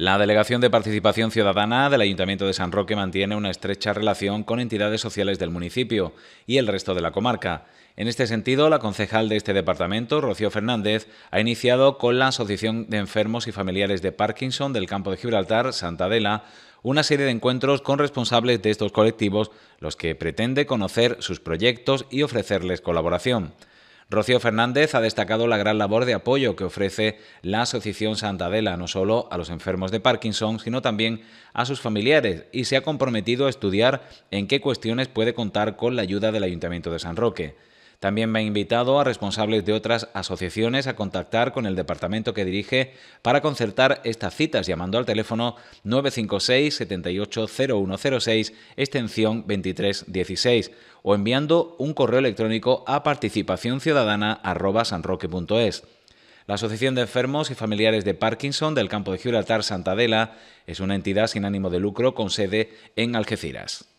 La Delegación de Participación Ciudadana del Ayuntamiento de San Roque mantiene una estrecha relación con entidades sociales del municipio y el resto de la comarca. En este sentido, la concejal de este departamento, Rocío Fernández, ha iniciado con la Asociación de Enfermos y Familiares de Parkinson del Campo de Gibraltar, Santa Adela, una serie de encuentros con responsables de estos colectivos, los que pretende conocer sus proyectos y ofrecerles colaboración. Rocío Fernández ha destacado la gran labor de apoyo que ofrece la Asociación Santa Adela, no solo a los enfermos de Parkinson, sino también a sus familiares, y se ha comprometido a estudiar en qué cuestiones puede contar con la ayuda del Ayuntamiento de San Roque. También me ha invitado a responsables de otras asociaciones a contactar con el departamento que dirige para concertar estas citas llamando al teléfono 956 780106 extensión 2316 o enviando un correo electrónico a participacionciudadana@sanroque.es. La Asociación de Enfermos y Familiares de Parkinson del campo de Gibraltar Santa Adela es una entidad sin ánimo de lucro con sede en Algeciras.